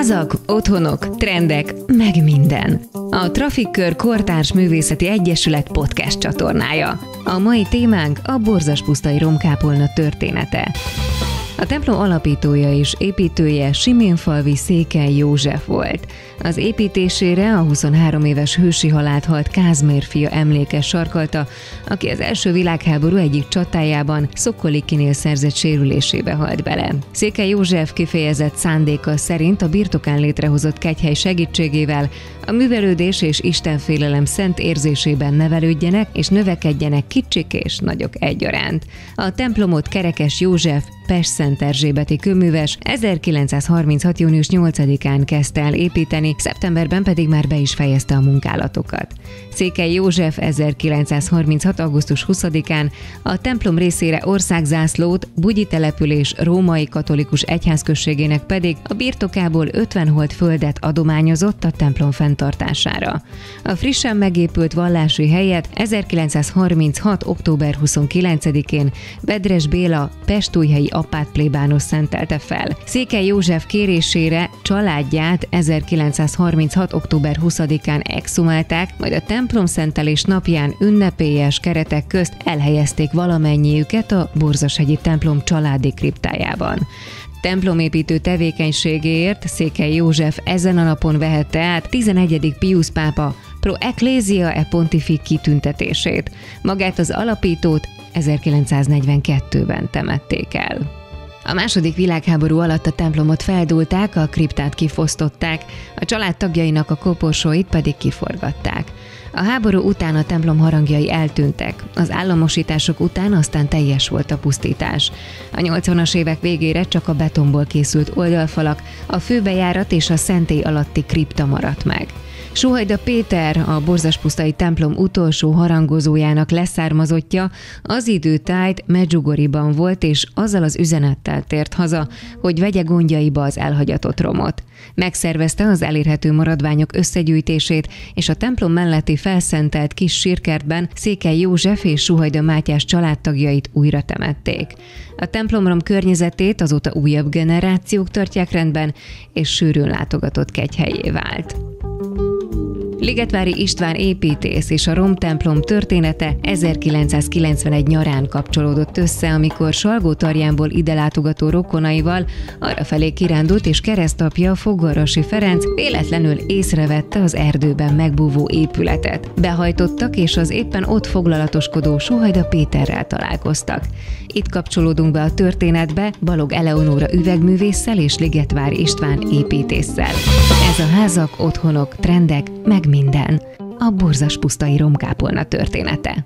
Házak, otthonok, trendek, meg minden. A Trafikkör Kortárs Művészeti Egyesület podcast csatornája. A mai témánk a borzaspusztai romkápolna története. A templom alapítója és építője Siménfalvi Székely József volt. Az építésére a 23 éves hősi halált halt Kázmér fia emléke sarkalta, aki az első világháború egyik csatájában Szokolikinél szerzett sérülésébe halt bele. Székely József kifejezett szándéka szerint a birtokán létrehozott kegyhely segítségével a művelődés és istenfélelem szent érzésében nevelődjenek és növekedjenek kicsik és nagyok egyaránt. A templomot Kerekes József Pest Szent Erzsébeti köműves 1936. június 8-án kezdte el építeni, szeptemberben pedig már be is fejezte a munkálatokat. Székely József 1936. augusztus 20-án a templom részére országzászlót, Bugyi település római katolikus egyházközségének pedig a birtokából 50 holt földet adományozott a templom fenntartására. A frissen megépült vallási helyet 1936. október 29-én Bedres Béla pestújhelyi apát plébános szentelte fel. Székely József kérésére családját 1936. október 20-án exhumálták, majd a templom templomszentelés napján ünnepélyes keretek közt elhelyezték valamennyiüket a Borzashegyi templom családi kriptájában. Templomépítő tevékenységéért Székely József ezen a napon vehette át 11. Pius pápa Pro Ecclesia e Pontific kitüntetését. Magát az alapítót 1942-ben temették el. A második világháború alatt a templomot feldúlták, a kriptát kifosztották, a család tagjainak a koporsóit pedig kiforgatták. A háború után a templom harangjai eltűntek, az államosítások után aztán teljes volt a pusztítás. A 80-as évek végére csak a betonból készült oldalfalak, a főbejárat és a szentély alatti kripta maradt meg. Suhajda Péter, a Borzaspusztai templom utolsó harangozójának leszármazottja, az időtájt Medjugoriban volt, és azzal az üzenettel tért haza, hogy vegye gondjaiba az elhagyatott romot. Megszervezte az elérhető maradványok összegyűjtését, és a templom melletti felszentelt kis sírkertben Székely József és Suhajda Mátyás családtagjait újra temették. A templomrom környezetét azóta újabb generációk tartják rendben, és sűrűn látogatott kegyhelyé vált. Ligetvári István építész és a romtemplom története 1991 nyarán kapcsolódott össze, amikor Salgó Tarjánból ide látogató rokonaival felé kirándult és keresztapja Fogarasi Ferenc véletlenül észrevette az erdőben megbúvó épületet. Behajtottak és az éppen ott foglalatoskodó Sohajda Péterrel találkoztak. Itt kapcsolódunk be a történetbe Balog Eleonóra üvegművésszel és Ligetvár István építésszel. Ez a házak, otthonok, trendek, meg minden. A borzas pusztai romkápolna története.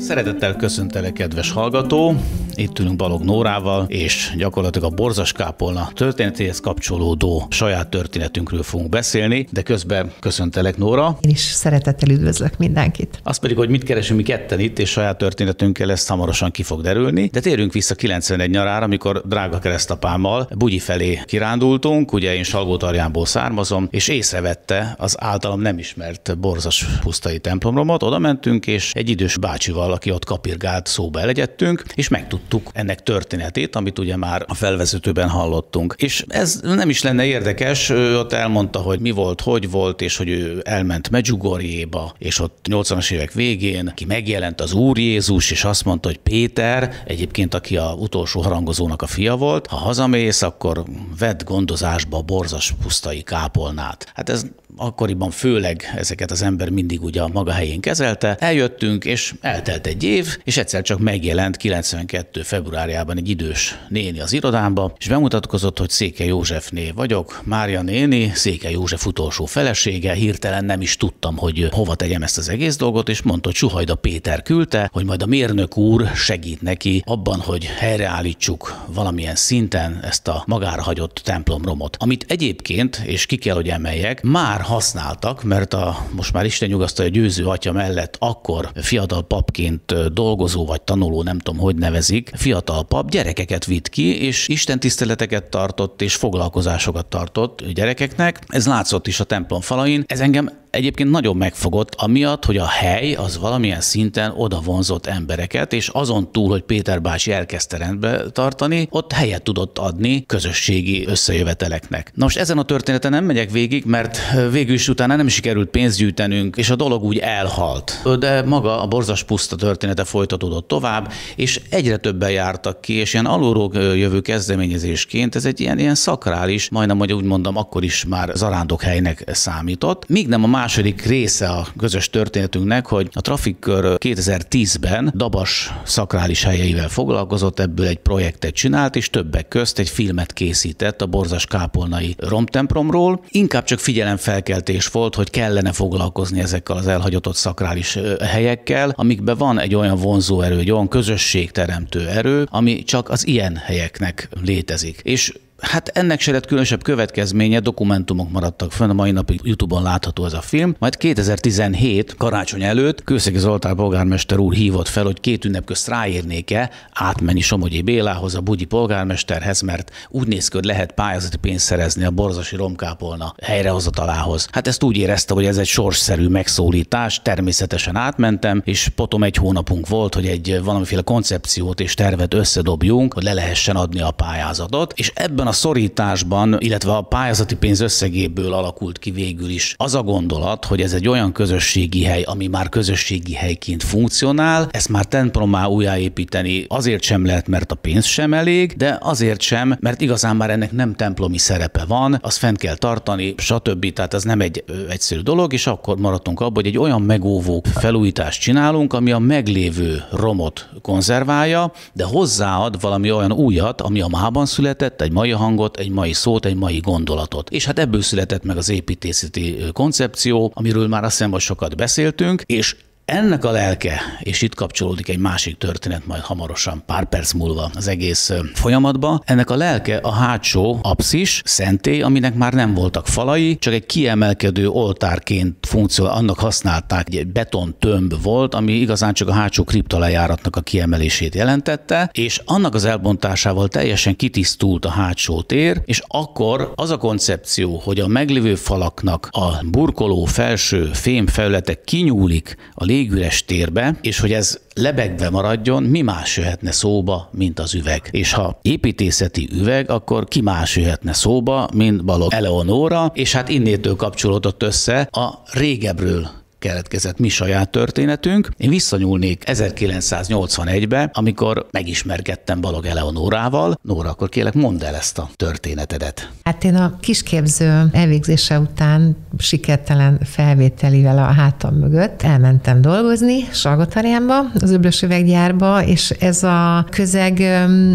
Szeretettel köszöntelek, kedves hallgató! Itt ülünk Balog Nórával, és gyakorlatilag a Borzas Kápolna történetéhez kapcsolódó saját történetünkről fogunk beszélni, de közben köszöntelek, Nóra. Én is szeretettel üdvözlök mindenkit. Azt pedig, hogy mit keresünk mi ketten itt, és saját történetünkkel ezt hamarosan ki fog derülni, de térünk vissza 91 nyarára, amikor drága keresztapámmal Bugyi felé kirándultunk, ugye én Salgótarjánból származom, és észrevette az általam nem ismert Borzas pusztai templomromot, oda mentünk, és egy idős bácsival aki ott kapirgált, szóba elegyedtünk, és megtudtuk ennek történetét, amit ugye már a felvezetőben hallottunk. És ez nem is lenne érdekes, ő ott elmondta, hogy mi volt, hogy volt, és hogy ő elment Medjugorjéba és ott 80-as évek végén ki megjelent az Úr Jézus, és azt mondta, hogy Péter, egyébként aki a utolsó harangozónak a fia volt, ha hazamész, akkor vedd gondozásba a borzas pusztai kápolnát. Hát ez akkoriban főleg ezeket az ember mindig ugye a maga helyén kezelte. Eljöttünk, és eltelt egy év, és egyszer csak megjelent 92. februárjában egy idős néni az irodámba, és bemutatkozott, hogy Széke Józsefné vagyok, Mária néni, Széke József utolsó felesége, hirtelen nem is tudtam, hogy hova tegyem ezt az egész dolgot, és mondta, hogy Suhajda Péter küldte, hogy majd a mérnök úr segít neki abban, hogy helyreállítsuk valamilyen szinten ezt a magára hagyott templomromot, amit egyébként, és ki kell, hogy emeljek, már már használtak, mert a most már Isten nyugasztal a győző atya mellett akkor fiatal papként dolgozó vagy tanuló, nem tudom, hogy nevezik, fiatal pap gyerekeket vitt ki, és Isten tiszteleteket tartott, és foglalkozásokat tartott gyerekeknek. Ez látszott is a templom falain. Ez engem egyébként nagyon megfogott, amiatt, hogy a hely az valamilyen szinten oda vonzott embereket, és azon túl, hogy Péter bácsi elkezdte rendbe tartani, ott helyet tudott adni közösségi összejöveteleknek. Na most ezen a történeten nem megyek végig, mert végül is utána nem sikerült pénzt gyűjtenünk, és a dolog úgy elhalt. De maga a borzas puszta története folytatódott tovább, és egyre többen jártak ki, és ilyen alulról jövő kezdeményezésként ez egy ilyen, ilyen szakrális, majdnem, hogy úgy mondom, akkor is már zarándokhelynek számított, míg nem a más második része a közös történetünknek, hogy a trafikkör 2010-ben Dabas szakrális helyeivel foglalkozott, ebből egy projektet csinált, és többek közt egy filmet készített a borzas kápolnai romtempromról. Inkább csak figyelemfelkeltés volt, hogy kellene foglalkozni ezekkel az elhagyatott szakrális helyekkel, amikben van egy olyan vonzó erő, egy olyan közösségteremtő erő, ami csak az ilyen helyeknek létezik. És Hát ennek se lett különösebb következménye, dokumentumok maradtak fönn, a mai napig YouTube-on látható ez a film. Majd 2017 karácsony előtt Kőszegi Zoltán polgármester úr hívott fel, hogy két ünnepköz ráírnék-e átmenni Somogyi Bélához, a Bugyi polgármesterhez, mert úgy néz ki, hogy lehet pályázati pénzt szerezni a borzasi romkápolna helyrehozatalához. Hát ezt úgy érezte, hogy ez egy sorsszerű megszólítás, természetesen átmentem, és potom egy hónapunk volt, hogy egy valamiféle koncepciót és tervet összedobjunk, hogy le lehessen adni a pályázatot, és ebben a szorításban, illetve a pályázati pénz összegéből alakult ki végül is az a gondolat, hogy ez egy olyan közösségi hely, ami már közösségi helyként funkcionál, ezt már tenpromá újjáépíteni azért sem lehet, mert a pénz sem elég, de azért sem, mert igazán már ennek nem templomi szerepe van, azt fent kell tartani, stb. Tehát ez nem egy ö, egyszerű dolog, és akkor maradtunk abban, hogy egy olyan megóvó felújítást csinálunk, ami a meglévő romot konzerválja, de hozzáad valami olyan újat, ami a mában született, egy mai hangot, egy mai szót, egy mai gondolatot. És hát ebből született meg az építészeti koncepció, amiről már a hiszem, sokat beszéltünk, és ennek a lelke, és itt kapcsolódik egy másik történet majd hamarosan, pár perc múlva az egész folyamatba, ennek a lelke a hátsó apszis, szentély, aminek már nem voltak falai, csak egy kiemelkedő oltárként funkcionál, annak használták, egy beton tömb volt, ami igazán csak a hátsó kriptalejáratnak a kiemelését jelentette, és annak az elbontásával teljesen kitisztult a hátsó tér, és akkor az a koncepció, hogy a meglévő falaknak a burkoló felső fémfelülete kinyúlik a lé légüres térbe, és hogy ez lebegve maradjon, mi más jöhetne szóba, mint az üveg. És ha építészeti üveg, akkor ki más jöhetne szóba, mint Balog Eleonóra, és hát innétől kapcsolódott össze a régebről keletkezett mi saját történetünk. Én visszanyúlnék 1981-be, amikor megismerkedtem Balog Eleonórával. Nóra, akkor kérlek, mondd el ezt a történetedet. Hát én a kisképző elvégzése után sikertelen felvételivel a hátam mögött elmentem dolgozni Salgotarjánba, az öblös üveggyárba, és ez a közeg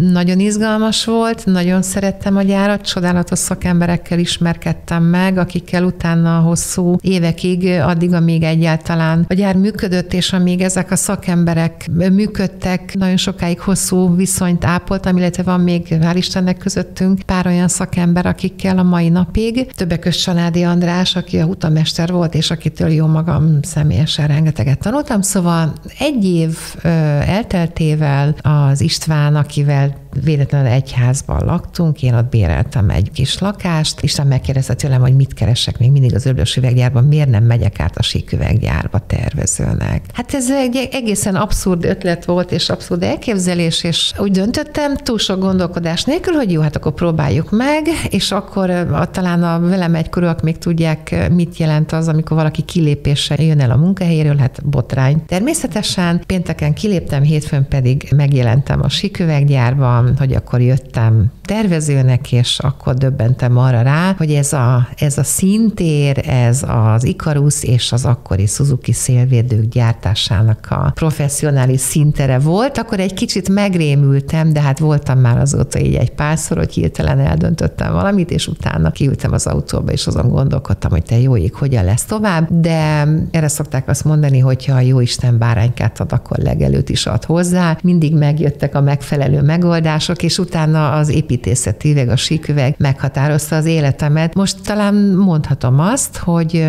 nagyon izgalmas volt, nagyon szerettem a gyárat, csodálatos szakemberekkel ismerkedtem meg, akikkel utána hosszú évekig, addig, amíg egyáltalán a gyár működött, és amíg ezek a szakemberek működtek, nagyon sokáig hosszú viszonyt ápoltam, illetve van még, hál' Istennek közöttünk pár olyan szakember, akikkel a mai napig, többek között Saládi András, aki a utamester volt, és akitől jó magam személyesen rengeteget tanultam, szóval egy év elteltével az István, akivel véletlenül egy házban laktunk, én ott béreltem egy kis lakást, és Isten megkérdezte tőlem, hogy mit keresek még mindig az öblös üveggyárban, miért nem megyek át a síküveggyárba tervezőnek. Hát ez egy egészen abszurd ötlet volt, és abszurd elképzelés, és úgy döntöttem túl sok gondolkodás nélkül, hogy jó, hát akkor próbáljuk meg, és akkor a, talán a velem egykorúak még tudják, mit jelent az, amikor valaki kilépése jön el a munkahelyéről, hát botrány. Természetesen pénteken kiléptem, hétfőn pedig megjelentem a síküveggyárban, voltam, hogy akkor jöttem tervezőnek, és akkor döbbentem arra rá, hogy ez a, ez a szintér, ez az Ikarus és az akkori Suzuki szélvédők gyártásának a professzionális szintere volt, akkor egy kicsit megrémültem, de hát voltam már azóta így egy párszor, hogy hirtelen eldöntöttem valamit, és utána kiültem az autóba, és azon gondolkodtam, hogy te jó ég, hogyan lesz tovább, de erre szokták azt mondani, hogyha a jó Isten báránykát ad, akkor legelőt is ad hozzá. Mindig megjöttek a megfelelő megoldások, megoldások, és utána az üveg, a síküveg meghatározta az életemet. Most talán mondhatom azt, hogy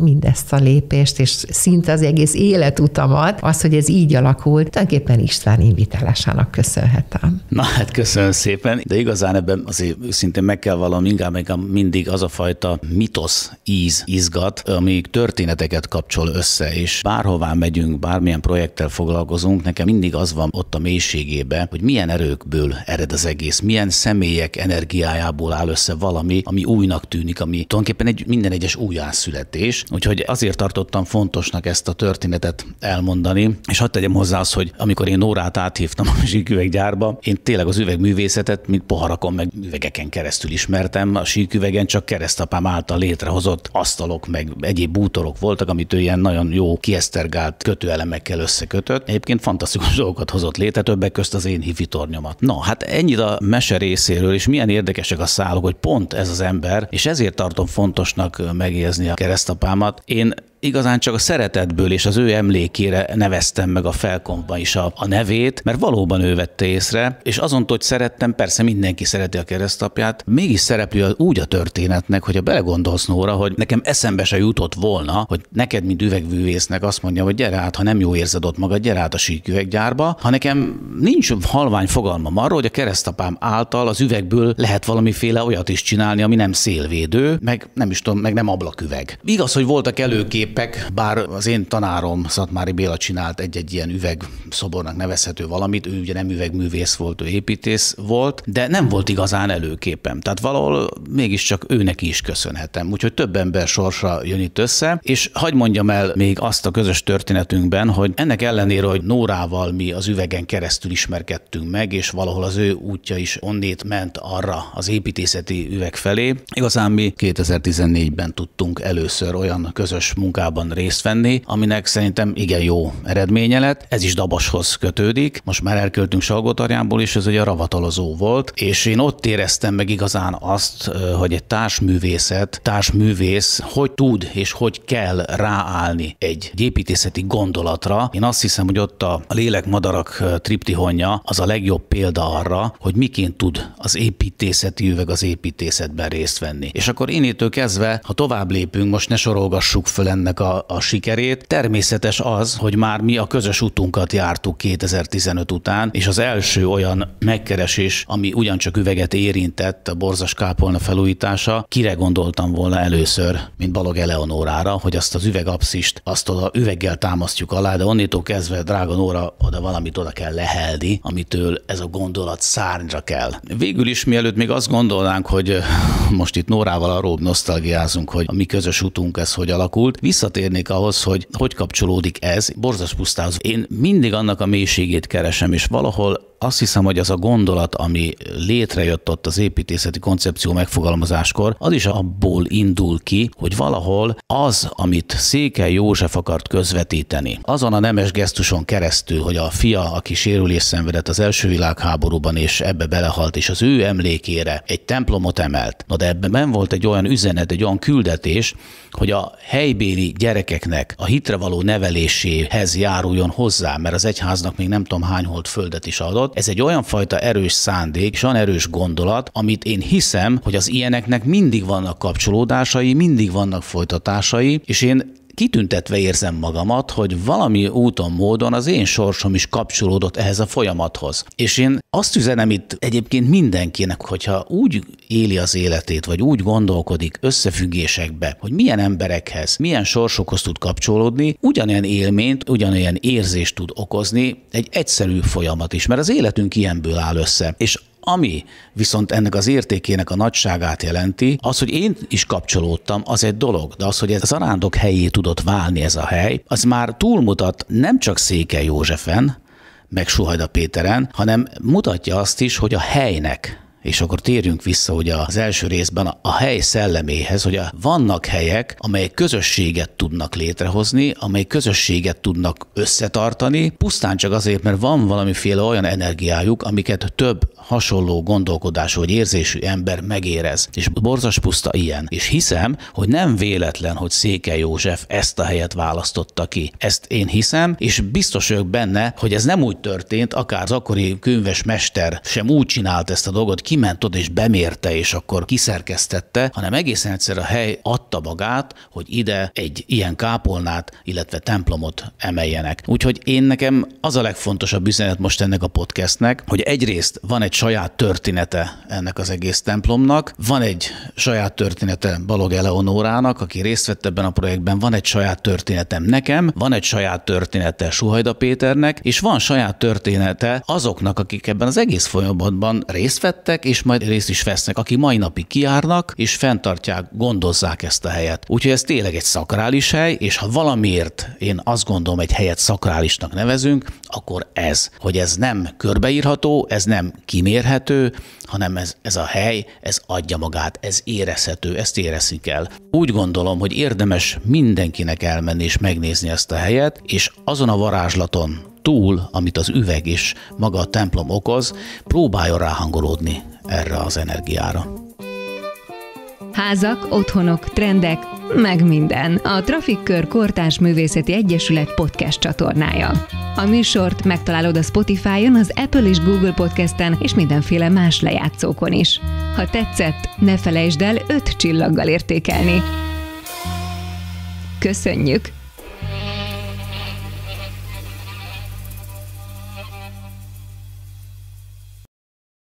mindezt a lépést, és szinte az egész életutamat, az, hogy ez így alakult, tulajdonképpen István invitálásának köszönhetem. Na hát köszönöm szépen, de igazán ebben azért szintén meg kell valam, inkább, inkább mindig az a fajta mitosz íz izgat, ami történeteket kapcsol össze, és bárhová megyünk, bármilyen projekttel foglalkozunk, nekem mindig az van ott a mélységébe, hogy milyen erőkből ered az egész, milyen személyek energiájából áll össze valami, ami újnak tűnik, ami tulajdonképpen egy minden egyes újjászületés, Úgyhogy azért tartottam fontosnak ezt a történetet elmondani, és hadd tegyem hozzá azt, hogy amikor én órát áthívtam a síküveggyárba, én tényleg az üvegművészetet, mint poharakon, meg üvegeken keresztül ismertem. A síküvegen csak keresztapám által létrehozott asztalok, meg egyéb bútorok voltak, amit ő ilyen nagyon jó kiesztergált kötőelemekkel összekötött. Egyébként fantasztikus dolgokat hozott létre, többek közt az én hifitornyomat. Na, hát ennyit a mese részéről, és milyen érdekesek a szálok, hogy pont ez az ember, és ezért tartom fontosnak megjegyezni a keresztapám munkámat. Én igazán csak a szeretetből és az ő emlékére neveztem meg a felkomban is a, a nevét, mert valóban ő vette észre, és azon, hogy szerettem, persze mindenki szereti a keresztapját, mégis szereplő úgy a történetnek, hogy a belegondolsz Nóra, hogy nekem eszembe se jutott volna, hogy neked, mint üvegvűvésznek azt mondja, hogy gyere át, ha nem jó érzed ott magad, gyere át a síküveggyárba, ha nekem nincs halvány fogalmam arról, hogy a keresztapám által az üvegből lehet valamiféle olyat is csinálni, ami nem szélvédő, meg nem is tudom, meg nem ablaküveg. Igaz, hogy voltak előkép képek, bár az én tanárom Szatmári Béla csinált egy-egy ilyen üvegszobornak nevezhető valamit, ő ugye nem üvegművész volt, ő építész volt, de nem volt igazán előképem. Tehát valahol mégiscsak őnek is köszönhetem. Úgyhogy több ember sorsa jön itt össze, és hagyd mondjam el még azt a közös történetünkben, hogy ennek ellenére, hogy Nórával mi az üvegen keresztül ismerkedtünk meg, és valahol az ő útja is onnét ment arra az építészeti üveg felé, igazán mi 2014-ben tudtunk először olyan közös munkát munkában részt venni, aminek szerintem igen jó eredménye lett. Ez is Dabashoz kötődik. Most már elköltünk Salgotarjánból is, ez ugye a ravatalozó volt, és én ott éreztem meg igazán azt, hogy egy társművészet, társművész hogy tud és hogy kell ráállni egy építészeti gondolatra. Én azt hiszem, hogy ott a lélek madarak triptihonja az a legjobb példa arra, hogy miként tud az építészeti üveg az építészetben részt venni. És akkor innétől kezdve, ha tovább lépünk, most ne sorolgassuk föl ennek ennek a, a sikerét. Természetes az, hogy már mi a közös utunkat jártuk 2015 után, és az első olyan megkeresés, ami ugyancsak üveget érintett, a borzas kápolna felújítása, kire gondoltam volna először, mint Balog Eleonórára, hogy azt az üvegapszist, azt oda üveggel támasztjuk alá, de onnétól kezdve, drága Nóra, oda valamit oda kell leheldi, amitől ez a gondolat szárnyra kell. Végül is, mielőtt még azt gondolnánk, hogy most itt Nórával arról nosztalgiázunk, hogy a mi közös utunk ez hogy alakult, visszatérnék ahhoz, hogy hogy kapcsolódik ez borzas pusztához. Én mindig annak a mélységét keresem, és valahol azt hiszem, hogy az a gondolat, ami létrejött ott az építészeti koncepció megfogalmazáskor, az is abból indul ki, hogy valahol az, amit Székely József akart közvetíteni, azon a nemes gesztuson keresztül, hogy a fia, aki sérülés szenvedett az első világháborúban és ebbe belehalt, és az ő emlékére egy templomot emelt. Na de ebben volt egy olyan üzenet, egy olyan küldetés, hogy a helybéli gyerekeknek a hitre való neveléséhez járuljon hozzá, mert az egyháznak még nem tudom hány holt földet is adott, ez egy olyan fajta erős szándék, és olyan erős gondolat, amit én hiszem, hogy az ilyeneknek mindig vannak kapcsolódásai, mindig vannak folytatásai, és én kitüntetve érzem magamat, hogy valami úton, módon az én sorsom is kapcsolódott ehhez a folyamathoz. És én azt üzenem itt egyébként mindenkinek, hogyha úgy éli az életét, vagy úgy gondolkodik összefüggésekbe, hogy milyen emberekhez, milyen sorsokhoz tud kapcsolódni, ugyanilyen élményt, ugyanilyen érzést tud okozni egy egyszerű folyamat is, mert az életünk ilyenből áll össze. És ami viszont ennek az értékének a nagyságát jelenti, az, hogy én is kapcsolódtam, az egy dolog, de az, hogy ez az arándok helyé tudott válni ez a hely, az már túlmutat nem csak Széke Józsefen, meg Suhajda Péteren, hanem mutatja azt is, hogy a helynek és akkor térjünk vissza hogy az első részben a, a hely szelleméhez, hogy a, vannak helyek, amelyek közösséget tudnak létrehozni, amelyek közösséget tudnak összetartani, pusztán csak azért, mert van valamiféle olyan energiájuk, amiket több hasonló gondolkodású vagy érzésű ember megérez. És borzas puszta ilyen. És hiszem, hogy nem véletlen, hogy Székely József ezt a helyet választotta ki. Ezt én hiszem, és biztos vagyok benne, hogy ez nem úgy történt, akár az akkori könyves mester sem úgy csinált ezt a dolgot, kiment oda és bemérte, és akkor kiszerkesztette, hanem egészen egyszer a hely adta magát, hogy ide egy ilyen kápolnát, illetve templomot emeljenek. Úgyhogy én nekem az a legfontosabb üzenet most ennek a podcastnek, hogy egyrészt van egy saját története ennek az egész templomnak. Van egy saját története Balog Eleonórának, aki részt vett ebben a projektben, van egy saját történetem nekem, van egy saját története Suhajda Péternek, és van saját története azoknak, akik ebben az egész folyamatban részt vettek, és majd részt is vesznek, aki mai napig kiárnak, és fenntartják, gondozzák ezt a helyet. Úgyhogy ez tényleg egy szakrális hely, és ha valamiért én azt gondolom, egy helyet szakrálisnak nevezünk, akkor ez, hogy ez nem körbeírható, ez nem ki kimérhető, hanem ez, ez a hely, ez adja magát, ez érezhető, ezt érezik el. Úgy gondolom, hogy érdemes mindenkinek elmenni és megnézni ezt a helyet, és azon a varázslaton túl, amit az üveg és maga a templom okoz, próbáljon ráhangolódni erre az energiára. Házak, otthonok, trendek, meg minden. A Trafikkör Kortárs Művészeti Egyesület podcast csatornája. A műsort megtalálod a Spotify-on, az Apple és Google Podcast-en és mindenféle más lejátszókon is. Ha tetszett, ne felejtsd el 5 csillaggal értékelni. Köszönjük!